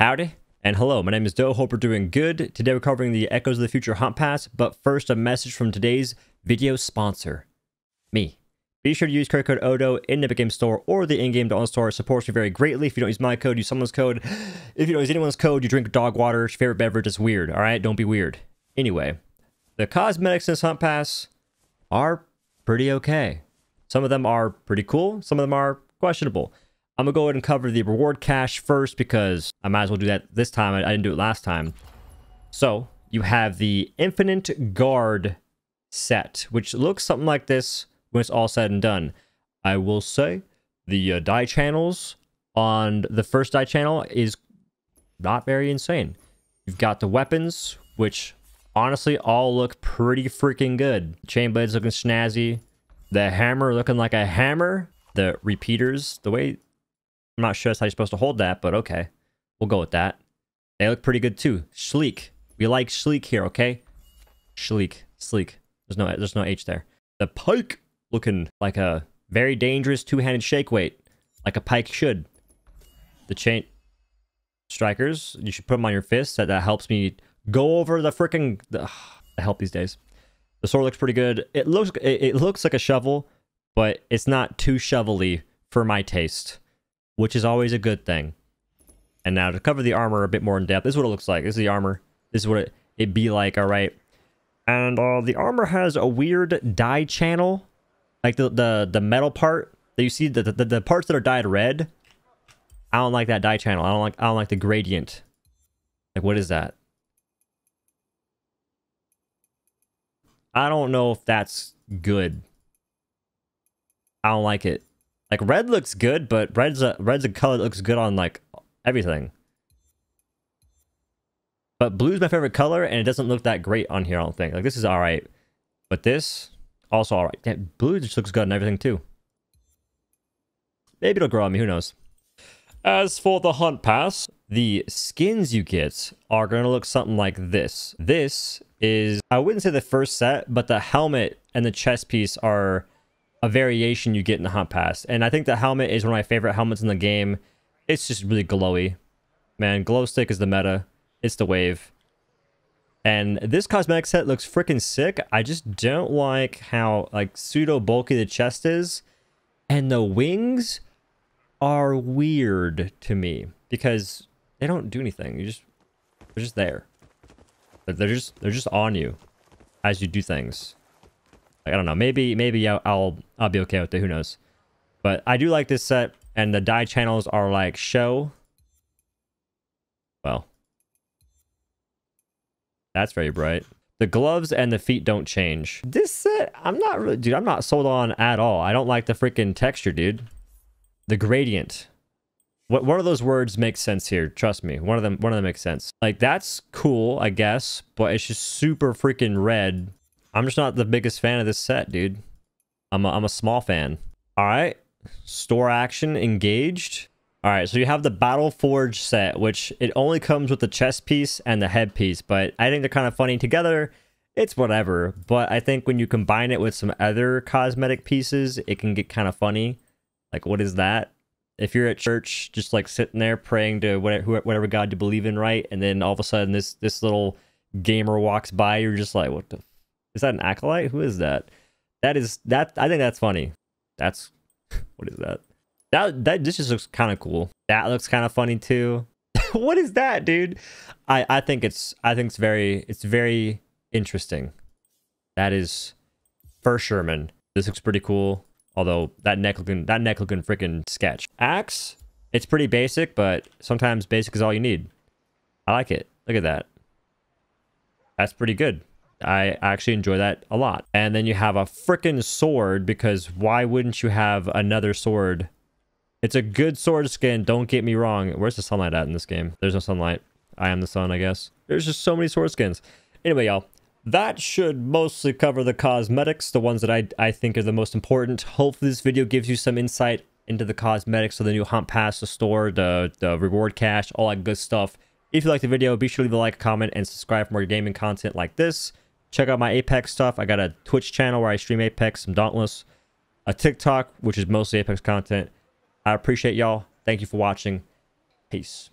Howdy and hello, my name is Doe, hope we're doing good. Today we're covering the Echoes of the Future Hunt Pass, but first a message from today's video sponsor, me. Be sure to use credit code ODO in the Game Store or the in-game to store. It supports me very greatly. If you don't use my code, use someone's code. If you don't use anyone's code, you drink dog water, your favorite beverage, it's weird, all right? Don't be weird. Anyway, the cosmetics in this Hunt Pass are pretty okay. Some of them are pretty cool, some of them are questionable. I'm going to go ahead and cover the reward cache first because I might as well do that this time. I, I didn't do it last time. So you have the Infinite Guard set, which looks something like this when it's all said and done. I will say the uh, die channels on the first die channel is not very insane. You've got the weapons, which honestly all look pretty freaking good. Chain blades looking snazzy. The hammer looking like a hammer. The repeaters, the way I'm not sure that's how you're supposed to hold that, but okay. We'll go with that. They look pretty good too. Sleek. We like sleek here, okay? Sleek. Sleek. There's no there's no H there. The pike looking like a very dangerous two-handed shake weight. Like a pike should. The chain strikers, you should put them on your fists. That that helps me go over the freaking the, help these days. The sword looks pretty good. It looks it, it looks like a shovel, but it's not too shovely for my taste which is always a good thing. And now to cover the armor a bit more in depth, this is what it looks like. This is the armor. This is what it, it be like, all right? And uh, the armor has a weird dye channel, like the, the, the metal part that you see, the, the, the parts that are dyed red. I don't like that dye channel. I don't like, I don't like the gradient. Like, what is that? I don't know if that's good. I don't like it. Like red looks good, but red's a red's a color that looks good on like everything. But blue's my favorite color, and it doesn't look that great on here. I don't think. Like this is all right, but this also all right. Yeah, blue just looks good on everything too. Maybe it'll grow on me. Who knows? As for the hunt pass, the skins you get are going to look something like this. This is, I wouldn't say the first set, but the helmet and the chest piece are a variation you get in the hunt pass. And I think the helmet is one of my favorite helmets in the game. It's just really glowy. Man, glow stick is the meta. It's the wave. And this cosmetic set looks freaking sick. I just don't like how like pseudo bulky the chest is. And the wings are weird to me because they don't do anything. You just they're just there. They're just they're just on you as you do things. I don't know. Maybe maybe I'll, I'll, I'll be okay with it. Who knows? But I do like this set, and the die channels are like show. Well, that's very bright. The gloves and the feet don't change. This set, I'm not really, dude. I'm not sold on at all. I don't like the freaking texture, dude. The gradient. What one of those words makes sense here? Trust me, one of them one of them makes sense. Like that's cool, I guess, but it's just super freaking red I'm just not the biggest fan of this set, dude. I'm a, I'm a small fan. All right. Store action engaged. All right, so you have the Battle Forge set, which it only comes with the chest piece and the headpiece, but I think they're kind of funny together. It's whatever, but I think when you combine it with some other cosmetic pieces, it can get kind of funny. Like, what is that? If you're at church, just like sitting there praying to whatever, whatever God you believe in, right? And then all of a sudden, this this little gamer walks by, you're just like, what the is that an acolyte? Who is that? That is that. I think that's funny. That's what is that? That that this just looks kind of cool. That looks kind of funny too. what is that, dude? I I think it's I think it's very it's very interesting. That is for Sherman. This looks pretty cool. Although that neck looking that neck looking freaking sketch axe. It's pretty basic, but sometimes basic is all you need. I like it. Look at that. That's pretty good. I actually enjoy that a lot. And then you have a freaking sword because why wouldn't you have another sword? It's a good sword skin, don't get me wrong. Where's the sunlight at in this game? There's no sunlight. I am the sun, I guess. There's just so many sword skins. Anyway, y'all, that should mostly cover the cosmetics, the ones that I, I think are the most important. Hopefully this video gives you some insight into the cosmetics of the new Hunt Pass, the store, the, the reward cash, all that good stuff. If you liked the video, be sure to leave a like, comment, and subscribe for more gaming content like this check out my Apex stuff. I got a Twitch channel where I stream Apex, some Dauntless, a TikTok, which is mostly Apex content. I appreciate y'all. Thank you for watching. Peace.